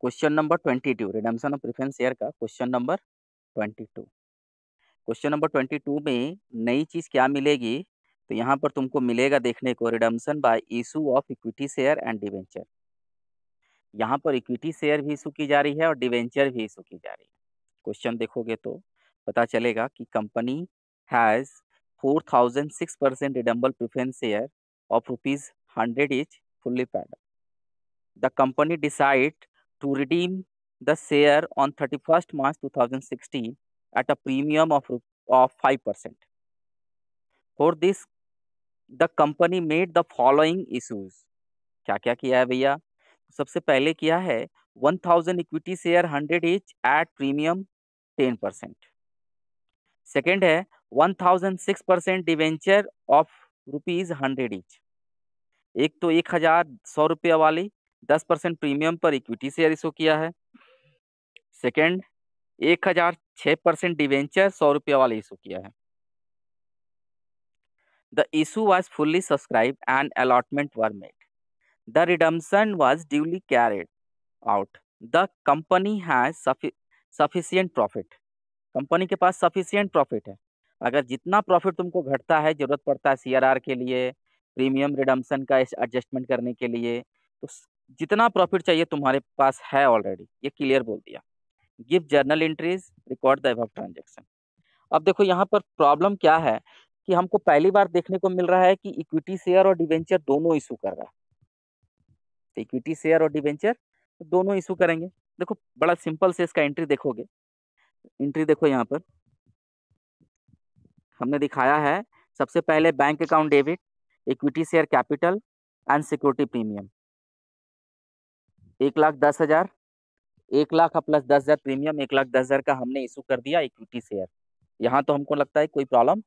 Question number twenty two redemption of preference share का question number twenty two question number twenty two में नई चीज़ क्या मिलेगी तो यहाँ पर तुमको मिलेगा देखने को redemption by issue of equity share and debenture यहाँ पर इक्विटी शेयर भी इशू की जा रही है और डिवेंचर भी इशू की जा रही है क्वेश्चन देखोगे तो पता चलेगा कि company has four thousand six percent redeemable preference share of rupees hundred is fully paid the company decide to redeem the share on 31st March 2016 at a premium of, of 5%. For this, the company made the following issues. क्या क्या किया है भैया सबसे पहले किया है 1000 equity share 100 each at premium 10 percent second है 1006 percent debenture of rupees hundred each एक तो एक हजार सौ रुपये वाली दस परसेंट प्रीमियम पर इक्विटी शेयर इशू किया है सेकंड एक हजार छः परसेंट डिवेंचर सौ रुपया वाले इशू किया है the issue was fully subscribe and allotment were made the redemption was duly carried out the company has sufficient profit company के पास सफिशियंट प्रॉफिट है अगर जितना प्रॉफिट तुमको घटता है जरूरत पड़ता है सी के लिए प्रीमियम रिडम्सन का एडजस्टमेंट करने के लिए तो जितना प्रॉफिट चाहिए तुम्हारे पास है ऑलरेडी ये क्लियर बोल दिया give journal entries record the एव ट्रांजेक्शन अब देखो यहाँ पर प्रॉब्लम क्या है कि हमको पहली बार देखने को मिल रहा है कि इक्विटी शेयर और डिवेंचर दोनों इशू कर रहा है इक्विटी तो शेयर और डिवेंचर दोनों इशू करेंगे देखो बड़ा सिंपल से इसका एंट्री देखोगे एंट्री देखो यहाँ पर हमने दिखाया है सबसे पहले bank account debit equity share capital and security premium एक लाख दस हजार एक लाख प्लस दस हजार प्रीमियम एक लाख दस हजार का हमने इशू कर दिया इक्विटी शेयर यहाँ तो हमको लगता है कोई प्रॉब्लम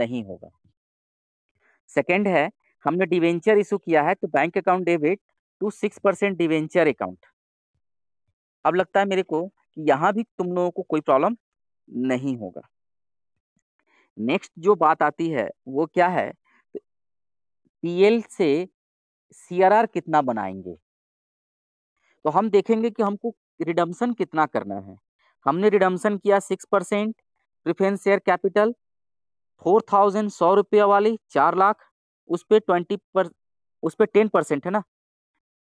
नहीं होगा सेकेंड है हमने डिवेंचर इशू किया है तो bank account debit to six percent debenture account अब लगता है मेरे को कि यहाँ भी तुम लोगों को कोई प्रॉब्लम नहीं होगा नेक्स्ट जो बात आती है वो क्या है पीएल से सीआरआर कितना बनाएंगे तो हम देखेंगे कि हमको रिडम्सन कितना करना है हमने रिडम्सन किया six percent preference share capital four thousand सौ रुपये वाली चार लाख उस पर ट्वेंटी पर उस पर टेन परसेंट है ना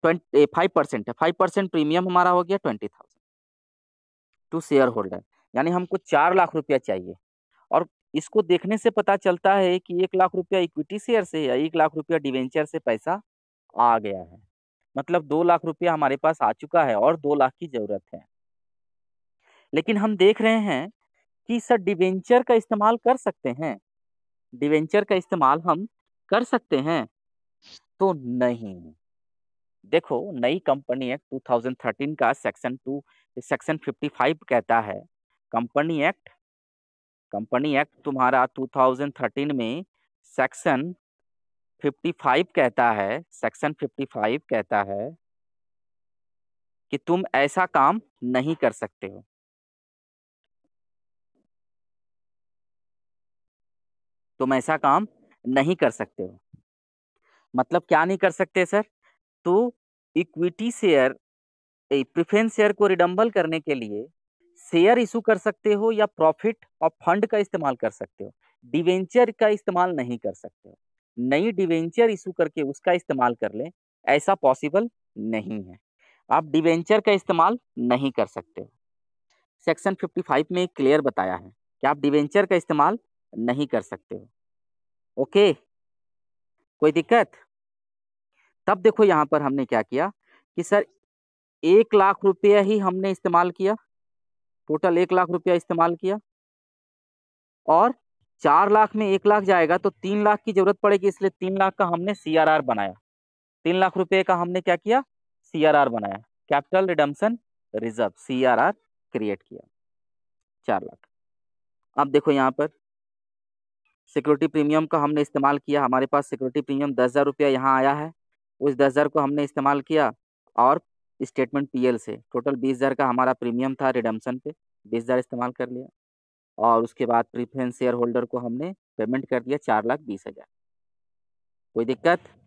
ट्वेंटी फाइव परसेंट है फाइव परसेंट प्रीमियम हमारा हो गया twenty thousand to shareholder यानी हमको चार लाख रुपया चाहिए और इसको देखने से पता चलता है कि एक लाख रुपया इक्विटी शेयर से या एक लाख रुपया डिवेंचर से पैसा आ गया है मतलब दो लाख रुपया हमारे पास आ चुका है और दो लाख की जरूरत है लेकिन हम देख रहे हैं कि सर डिवेंचर का इस्तेमाल कर सकते हैं डिवेंचर का इस्तेमाल हम कर सकते हैं तो नहीं देखो नई कंपनी एक्ट 2013 का सेक्शन टू सेक्शन 55 कहता है कंपनी एक्ट कंपनी एक्ट तुम्हारा 2013 में सेक्शन फिफ्टी फाइव कहता है सेक्शन फिफ्टी फाइव कहता है कि तुम ऐसा काम नहीं कर सकते हो तुम ऐसा काम नहीं कर सकते हो मतलब क्या नहीं कर सकते सर तो इक्विटी शेयर प्रिफरेंस शेयर को रिडम्बल करने के लिए शेयर इशू कर सकते हो या प्रॉफिट और फंड का इस्तेमाल कर सकते हो डिवेंचर का इस्तेमाल नहीं कर सकते हो नई डिवेंचर इशू करके उसका इस्तेमाल कर लें ऐसा पॉसिबल नहीं है आप डिवेंचर का इस्तेमाल नहीं कर सकते सेक्शन 55 में क्लियर बताया है कि आप डिवेंचर का इस्तेमाल नहीं कर सकते हो ओके कोई दिक्कत तब देखो यहाँ पर हमने क्या किया कि सर एक लाख रुपया ही हमने इस्तेमाल किया टोटल एक लाख रुपया इस्तेमाल किया और चार लाख में एक लाख जाएगा तो तीन लाख की जरूरत पड़ेगी इसलिए तीन लाख का हमने सी बनाया तीन लाख रुपए का हमने क्या किया सी बनाया कैपिटल रिडम्सन रिजर्व सी क्रिएट किया चार लाख अब देखो यहाँ पर सिक्योरिटी प्रीमियम का हमने इस्तेमाल किया हमारे पास सिक्योरिटी प्रीमियम दस हज़ार रुपया यहाँ आया है उस दस हज़ार को हमने इस्तेमाल किया और स्टेटमेंट पीएल से टोटल बीस हज़ार का हमारा प्रीमियम था रिडम्सन पे बीस हज़ार इस्तेमाल कर लिया और उसके बाद प्रिफ्रेंस शेयर होल्डर को हमने पेमेंट कर दिया चार लाख बीस हज़ार कोई दिक्कत